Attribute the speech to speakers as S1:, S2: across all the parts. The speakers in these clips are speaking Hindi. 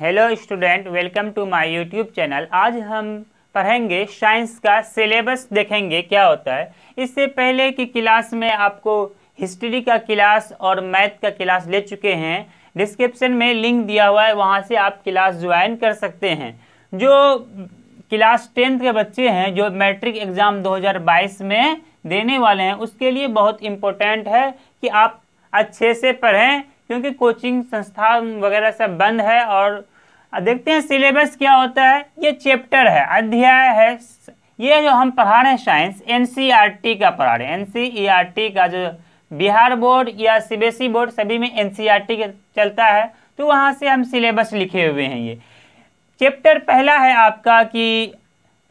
S1: hello student welcome to my YouTube channel आज हम पढ़ेंगे साइंस का सिलेबस देखेंगे क्या होता है इससे पहले कि क्लास में आपको हिस्ट्री का क्लास और मैथ का क्लास ले चुके हैं डिस्क्रिप्शन में लिंक दिया हुआ है वहां से आप क्लास ज्वाइन कर सकते हैं जो क्लास टेंथ के बच्चे हैं जो मैट्रिक एग्ज़ाम 2022 में देने वाले हैं उसके लिए बहुत इम्पोर्टेंट है कि आप अच्छे से पढ़ें क्योंकि कोचिंग संस्था वगैरह सब बंद है और देखते हैं सिलेबस क्या होता है ये चैप्टर है अध्याय है ये जो हम पढ़ा रहे हैं साइंस एन e का पढ़ा रहे हैं एन e का जो बिहार बोर्ड या सी e बोर्ड सभी में एन चलता है तो वहाँ से हम सिलेबस लिखे हुए हैं ये चैप्टर पहला है आपका कि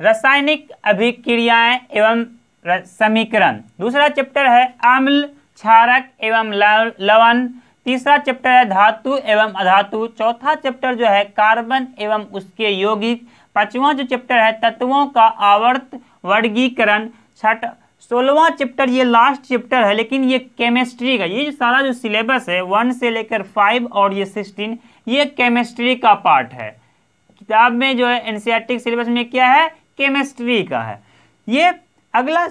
S1: रासायनिक अभिक्रियाएं एवं समीकरण दूसरा चैप्टर है आम्ल क्षारक एवं लवण तीसरा चैप्टर है धातु एवं अधातु चौथा चैप्टर जो है कार्बन एवं उसके यौगिक पांचवा जो चैप्टर है तत्वों का आवर्त वर्गीकरण छठ सोलवा चैप्टर ये लास्ट चैप्टर है लेकिन ये केमिस्ट्री का ये जो सारा जो सिलेबस है वन से लेकर फाइव और ये सिक्सटीन ये केमिस्ट्री का पार्ट है किताब में जो है एनसीआरटी सिलेबस में क्या है केमिस्ट्री का है ये अगला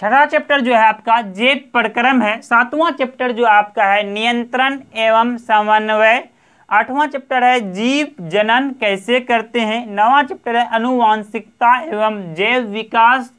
S1: छठा चैप्टर जो है आपका जेब प्रक्रम है सातवां चैप्टर जो आपका है नियंत्रण एवं समन्वय आठवां चैप्टर है जीव जनन कैसे करते हैं नवा चैप्टर है अनुवांशिकता एवं जैव विकास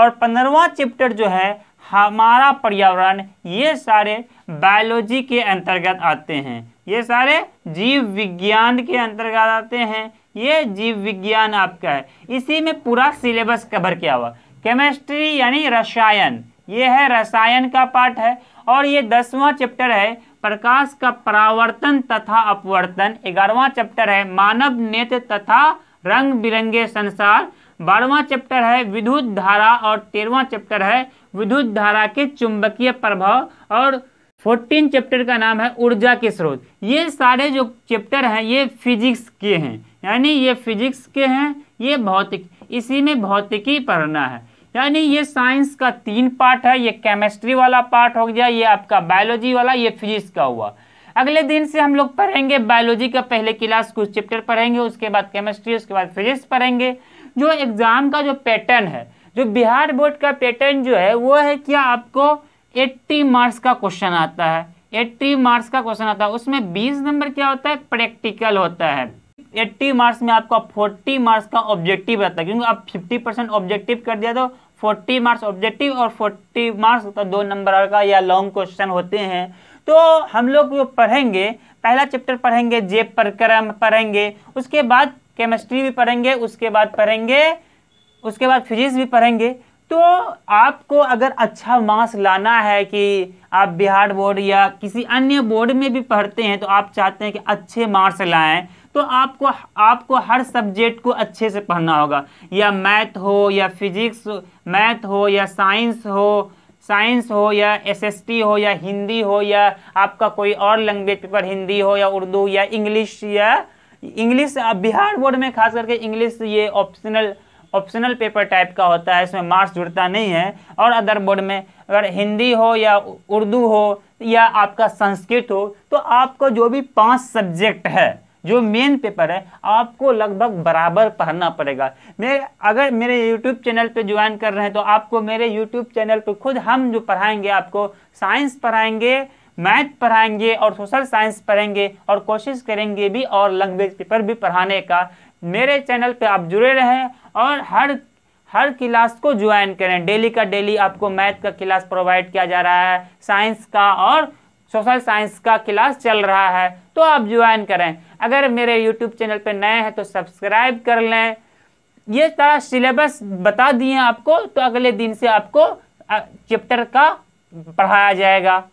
S1: और पंद्रवा चैप्टर जो है हमारा पर्यावरण ये सारे बायोलॉजी के अंतर्गत आते हैं ये सारे जीव विज्ञान के अंतर्गत आते हैं ये जीव विज्ञान आपका है इसी में पूरा सिलेबस कवर किया हुआ केमिस्ट्री यानी रसायन ये है रसायन का पाठ है और ये दसवां चैप्टर है प्रकाश का परावर्तन तथा अपवर्तन ग्यारहवा चैप्टर है मानव नेत्र तथा रंग बिरंगे संसार बारहवा चैप्टर है विद्युत धारा और तेरहवा चैप्टर है विद्युत धारा के चुंबकीय प्रभाव और फोर्टीन चैप्टर का नाम है ऊर्जा के स्रोत ये सारे जो चैप्टर हैं ये फिजिक्स के हैं यानी ये फिजिक्स के हैं ये भौतिक इसी में भौतिकी पढ़ना है यानी ये साइंस का तीन पार्ट है ये केमिस्ट्री वाला पार्ट हो गया ये आपका बायोलॉजी वाला ये फिजिक्स का हुआ अगले दिन से हम लोग पढ़ेंगे बायोलॉजी का पहले क्लास कुछ चैप्टर पढ़ेंगे उसके बाद केमिस्ट्री उसके बाद फिजिक्स पढ़ेंगे जो एग्ज़ाम का जो पैटर्न है जो बिहार बोर्ड का पैटर्न जो है वो है क्या आपको 80 मार्क्स का क्वेश्चन आता है 80 मार्क्स का क्वेश्चन आता है उसमें 20 नंबर क्या होता है प्रैक्टिकल होता है एट्टी मार्क्स में आपका फोर्टी मार्क्स का ऑब्जेक्टिव रहता है क्योंकि आप फिफ्टी परसेंट ऑब्जेक्टिव कर दिया तो फोर्टी मार्क्स ऑब्जेक्टिव और फोर्टी मार्क्स का दो नंबर का या लॉन्ग क्वेश्चन होते हैं तो हम लोग जो पढ़ेंगे पहला चैप्टर पढ़ेंगे जे प्रक्रम पढ़ेंगे उसके बाद केमिस्ट्री भी पढ़ेंगे उसके बाद पढ़ेंगे उसके बाद फिजिक्स भी पढ़ेंगे तो आपको अगर अच्छा मार्क्स लाना है कि आप बिहार बोर्ड या किसी अन्य बोर्ड में भी पढ़ते हैं तो आप चाहते हैं कि अच्छे मार्क्स लाएं तो आपको आपको हर सब्जेक्ट को अच्छे से पढ़ना होगा या मैथ हो या फिजिक्स मैथ हो या साइंस हो साइंस हो या एसएसटी हो या हिंदी हो या आपका कोई और लैंग्वेज पेपर हिंदी हो या उर्दू या इंग्लिश या इंग्लिश बिहार बोर्ड में खास करके इंग्लिश ये ऑप्शनल ऑप्शनल पेपर टाइप का होता है इसमें मार्क्स जुड़ता नहीं है और अदर बोर्ड में अगर हिंदी हो या उर्दू हो या आपका संस्कृत हो तो आपको जो भी पांच सब्जेक्ट है जो मेन पेपर है आपको लगभग बराबर पढ़ना पड़ेगा मेरे अगर मेरे यूट्यूब चैनल पे ज्वाइन कर रहे हैं तो आपको मेरे यूट्यूब चैनल पे खुद हम जो पढ़ाएंगे आपको साइंस पढ़ाएंगे मैथ पढ़ाएंगे और सोशल साइंस पढ़ेंगे और कोशिश करेंगे भी और लैंग्वेज पेपर भी पढ़ाने का मेरे चैनल पे आप जुड़े रहें और हर हर क्लास को ज्वाइन करें डेली का डेली आपको मैथ का क्लास प्रोवाइड किया जा रहा है साइंस का और सोशल साइंस का क्लास चल रहा है तो आप ज्वाइन करें अगर मेरे यूट्यूब चैनल पर नए हैं तो सब्सक्राइब कर लें ये सारा सिलेबस बता दिए आपको तो अगले दिन से आपको चैप्टर का पढ़ाया जाएगा